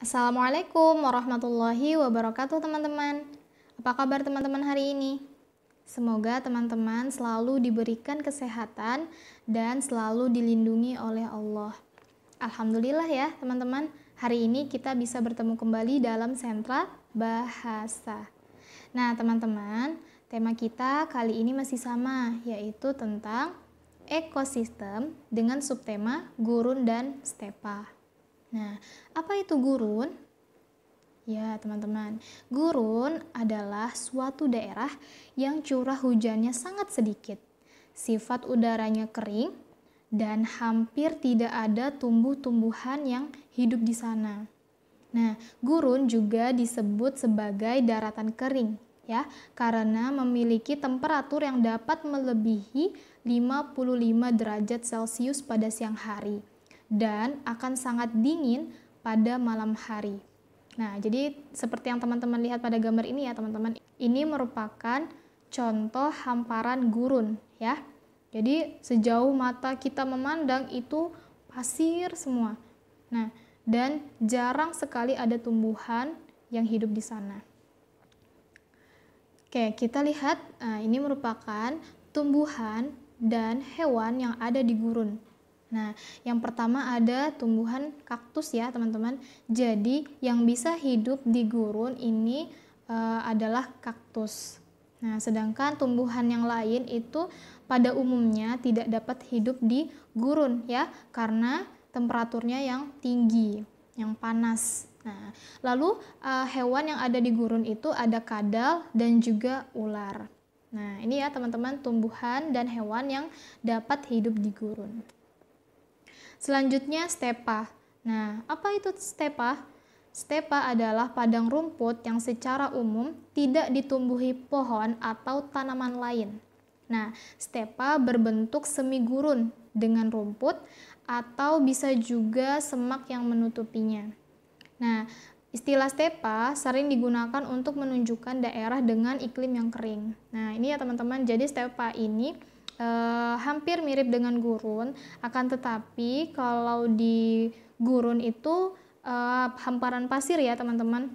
Assalamualaikum warahmatullahi wabarakatuh teman-teman. Apa kabar teman-teman hari ini? Semoga teman-teman selalu diberikan kesehatan dan selalu dilindungi oleh Allah. Alhamdulillah ya teman-teman, hari ini kita bisa bertemu kembali dalam sentra bahasa. Nah teman-teman, tema kita kali ini masih sama yaitu tentang ekosistem dengan subtema gurun dan stepa. Nah, apa itu gurun? Ya, teman-teman, gurun adalah suatu daerah yang curah hujannya sangat sedikit, sifat udaranya kering, dan hampir tidak ada tumbuh-tumbuhan yang hidup di sana. Nah, gurun juga disebut sebagai daratan kering ya, karena memiliki temperatur yang dapat melebihi 55 derajat Celcius pada siang hari dan akan sangat dingin pada malam hari. Nah, jadi seperti yang teman-teman lihat pada gambar ini ya, teman-teman. Ini merupakan contoh hamparan gurun ya. Jadi sejauh mata kita memandang itu pasir semua. Nah, dan jarang sekali ada tumbuhan yang hidup di sana. Oke, kita lihat nah, ini merupakan tumbuhan dan hewan yang ada di gurun. Nah, yang pertama ada tumbuhan kaktus ya, teman-teman. Jadi, yang bisa hidup di gurun ini e, adalah kaktus. Nah, sedangkan tumbuhan yang lain itu pada umumnya tidak dapat hidup di gurun ya, karena temperaturnya yang tinggi, yang panas. Nah, lalu e, hewan yang ada di gurun itu ada kadal dan juga ular. Nah, ini ya teman-teman tumbuhan dan hewan yang dapat hidup di gurun. Selanjutnya stepa. Nah, apa itu stepa? Stepa adalah padang rumput yang secara umum tidak ditumbuhi pohon atau tanaman lain. Nah, stepa berbentuk semi gurun dengan rumput atau bisa juga semak yang menutupinya. Nah, Istilah stepa sering digunakan untuk menunjukkan daerah dengan iklim yang kering. Nah, ini ya teman-teman, jadi stepa ini Eh, hampir mirip dengan gurun, akan tetapi kalau di gurun itu eh, hamparan pasir ya teman-teman.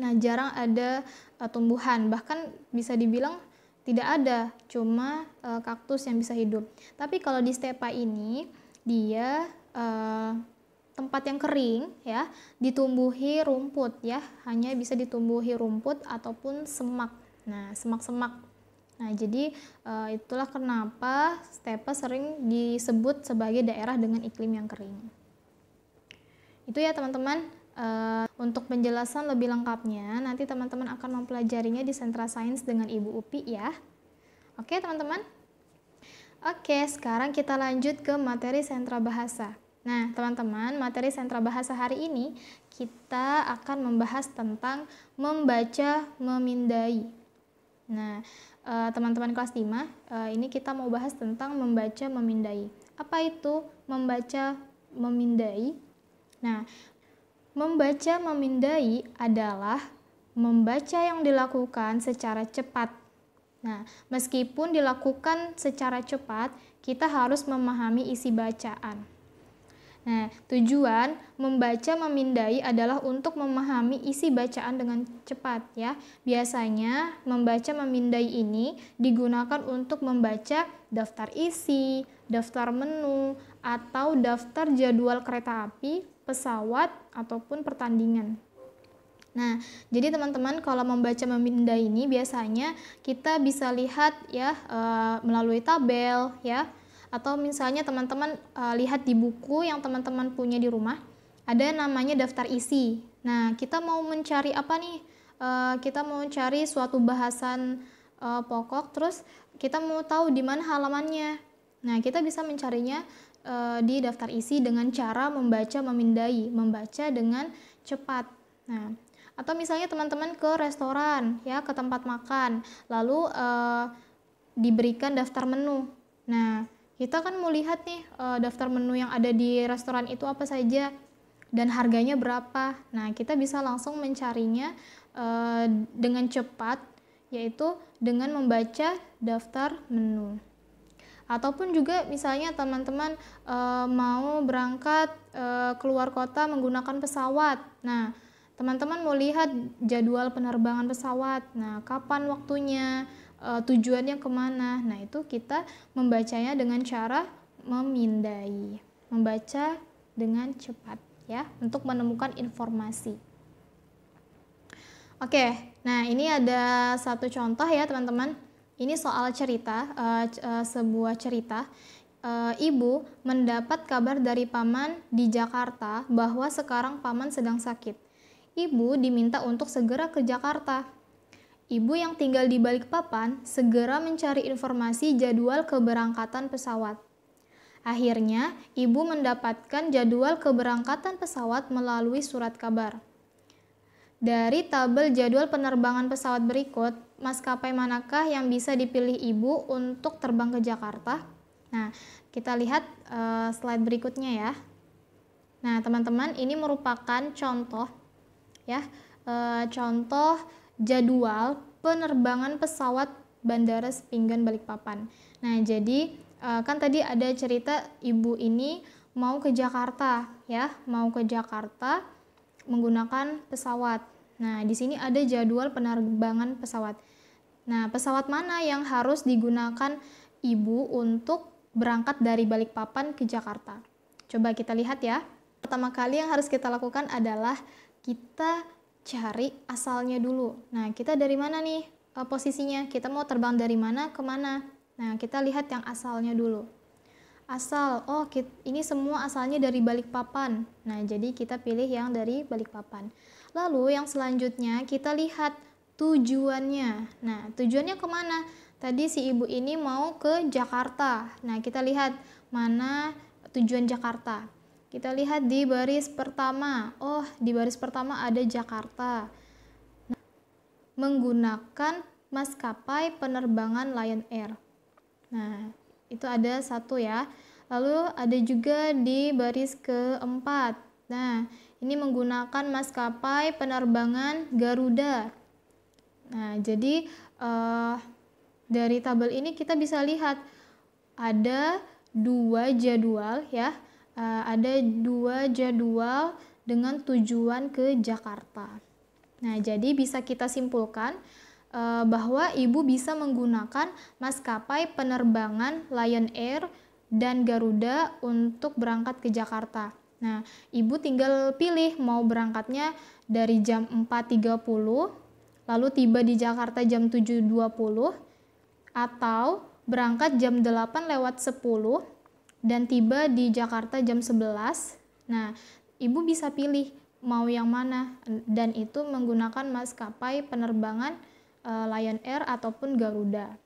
Nah jarang ada eh, tumbuhan, bahkan bisa dibilang tidak ada, cuma kaktus yang bisa hidup. Tapi kalau di stepa ini dia tempat yang kering ya ditumbuhi rumput ya hanya bisa ditumbuhi rumput ataupun semak nah semak-semak Nah, jadi uh, itulah kenapa steppe sering disebut sebagai daerah dengan iklim yang kering. Itu ya teman-teman, uh, untuk penjelasan lebih lengkapnya nanti teman-teman akan mempelajarinya di Sentra Sains dengan Ibu Upi ya. Oke, teman-teman? Oke, sekarang kita lanjut ke materi sentra bahasa. Nah, teman-teman, materi sentra bahasa hari ini kita akan membahas tentang membaca memindai. Nah, Eh, teman-teman kelas 5, uh, eh, ini kita mau bahas tentang membaca memindai. Apa itu membaca memindai? Nah, membaca memindai adalah membaca yang dilakukan secara cepat. Nah, meskipun dilakukan secara cepat, kita harus memahami isi bacaan. Nah, tujuan membaca memindai adalah untuk memahami isi bacaan dengan cepat ya. Biasanya membaca memindai ini digunakan untuk membaca daftar isi, daftar menu, atau daftar jadwal kereta api, pesawat, ataupun pertandingan. Nah, jadi teman-teman kalau membaca memindai ini biasanya kita bisa lihat ya e, melalui tabel ya atau misalnya teman-teman uh, lihat di buku yang teman-teman punya di rumah ada namanya daftar isi. Nah, kita mau mencari apa nih? Uh, kita mau cari suatu bahasan uh, pokok terus kita mau tahu di mana halamannya. Nah, kita bisa mencarinya uh, di daftar isi dengan cara membaca memindai, membaca dengan cepat. Nah, atau misalnya teman-teman ke restoran ya, ke tempat makan, lalu uh, diberikan daftar menu. Nah, kita kan mau lihat nih eh, daftar menu yang ada di restoran itu apa saja dan harganya berapa. Nah, kita bisa langsung mencarinya eh, dengan cepat yaitu dengan membaca daftar menu. Ataupun juga misalnya teman-teman eh, mau berangkat keluar kota menggunakan pesawat. Nah, Teman-teman mau lihat jadwal penerbangan pesawat. Nah, kapan waktunya, eh, tujuannya kemana. Nah, itu kita membacanya dengan cara memindai. Membaca dengan cepat ya, untuk menemukan informasi. Oke, nah ini ada satu contoh ya teman-teman. Ini soal cerita, uh, uh, sebuah cerita Uh, ibu mendapat kabar dari paman di Jakarta bahwa sekarang paman sedang sakit ibu diminta untuk segera ke Jakarta. Ibu yang tinggal di Balikpapan segera mencari informasi jadwal keberangkatan pesawat. Akhirnya, ibu mendapatkan jadwal keberangkatan pesawat melalui surat kabar. Dari tabel jadwal penerbangan pesawat berikut, maskapai manakah yang bisa dipilih ibu untuk terbang ke Jakarta? Nah, kita lihat uh, slide berikutnya ya. Nah, teman-teman, ini merupakan contoh ya. E, contoh jadwal penerbangan pesawat Bandara Sepinggan Balikpapan. Nah, jadi e, kan tadi ada cerita ibu ini mau ke Jakarta ya, mau ke Jakarta menggunakan pesawat. Nah, di sini ada jadwal penerbangan pesawat. Nah, pesawat mana yang harus digunakan ibu untuk berangkat dari Balikpapan ke Jakarta? Coba kita lihat ya. Pertama kali yang harus kita lakukan adalah kita cari asalnya dulu. Nah, kita dari mana nih eh, posisinya? Kita mau terbang dari mana ke mana? Nah, kita lihat yang asalnya dulu. Asal, oh ini semua asalnya dari Balikpapan. Nah, jadi kita pilih yang dari Balikpapan. Lalu yang selanjutnya kita lihat tujuannya. Nah, tujuannya kemana? Tadi si ibu ini mau ke Jakarta. Nah, kita lihat mana tujuan Jakarta. Kita lihat di baris pertama. Oh, di baris pertama ada Jakarta. Nah, menggunakan maskapai penerbangan Lion Air. Nah, itu ada satu ya. Lalu ada juga di baris keempat. Nah, ini menggunakan maskapai penerbangan Garuda. Nah, jadi uh, dari tabel ini kita bisa lihat ada dua jadwal ya Eh, ada dua jadwal dengan tujuan ke Jakarta. Nah, jadi bisa kita simpulkan eh, bahwa ibu bisa menggunakan maskapai penerbangan Lion Air dan Garuda untuk berangkat ke Jakarta. Nah, ibu tinggal pilih mau berangkatnya dari jam 4.30 lalu tiba di Jakarta jam 7.20 atau berangkat jam 8 lewat 10 dan tiba di Jakarta jam 11. Nah, Ibu bisa pilih mau yang mana dan itu menggunakan maskapai penerbangan eh, Lion Air ataupun Garuda.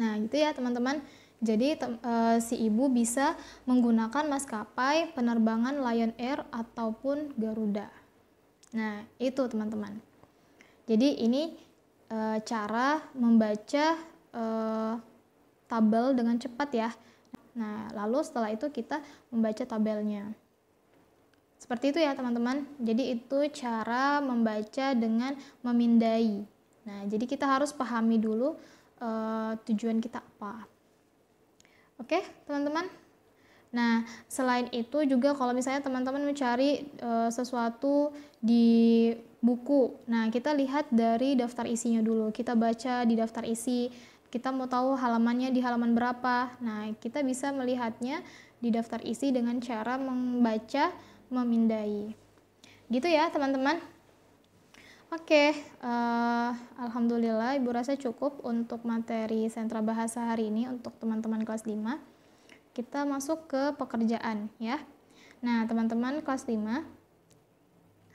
Nah, gitu ya teman-teman. Jadi eh, si ibu bisa menggunakan maskapai penerbangan Lion Air ataupun Garuda. Nah, itu teman-teman. Jadi ini eh, cara membaca tabel dengan cepat ya. Nah, lalu setelah itu kita membaca tabelnya. Seperti itu ya teman-teman. Jadi itu cara membaca dengan memindai. Nah, jadi kita harus pahami dulu uh, tujuan kita apa. Oke, teman-teman. Nah, selain itu juga kalau misalnya teman-teman mencari e, sesuatu di buku. Nah, kita lihat dari daftar isinya dulu. Kita baca di daftar isi kita mau tahu halamannya di halaman berapa. Nah, kita bisa melihatnya di daftar isi dengan cara membaca memindai. Gitu ya, teman-teman. Oke, uh, alhamdulillah Ibu rasa cukup untuk materi sentra bahasa hari ini untuk teman-teman kelas 5. Kita masuk ke pekerjaan ya. Nah, teman-teman kelas 5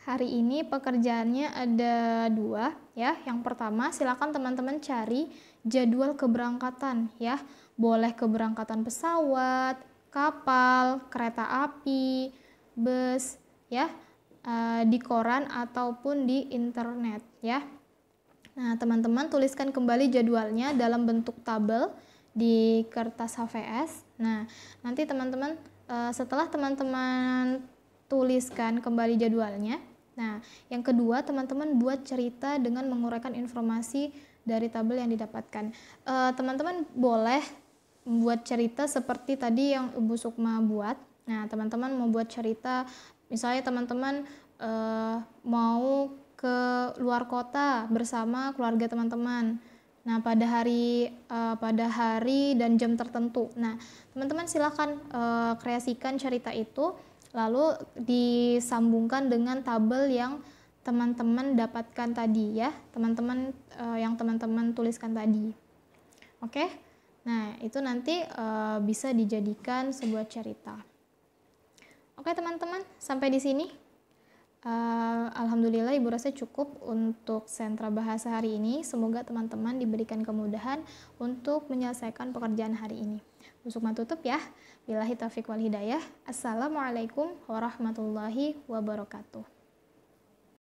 hari ini pekerjaannya ada dua ya. Yang pertama, silakan teman-teman cari jadwal keberangkatan ya. Boleh keberangkatan pesawat, kapal, kereta api, bus ya, eh, di koran ataupun di internet ya. Nah, teman-teman tuliskan kembali jadwalnya dalam bentuk tabel di kertas HVS. Nah, nanti teman-teman eh, setelah teman-teman tuliskan kembali jadwalnya, Nah, yang kedua, teman-teman buat cerita dengan menguraikan informasi dari tabel yang didapatkan. Eh, teman-teman uh, boleh buat cerita seperti tadi yang Ibu Sukma buat. Nah, teman-teman mau buat cerita, misalnya teman-teman uh, mau ke luar kota bersama keluarga teman-teman. Nah, pada hari uh, pada hari dan jam tertentu. Nah, teman-teman silakan kreasikan cerita itu lalu disambungkan dengan tabel yang teman-teman dapatkan tadi ya, teman-teman uh, yang teman-teman tuliskan tadi. Oke. Nah, itu nanti uh, bisa dijadikan sebuah cerita. Oke, teman-teman, sampai di sini. uh, Alhamdulillah Ibu rasa cukup untuk sentra bahasa hari ini. Semoga teman-teman diberikan kemudahan untuk menyelesaikan pekerjaan hari ini. Usuk tutup ya. Bilahi Taufiq wal hidayah. Assalamualaikum warahmatullahi wabarakatuh.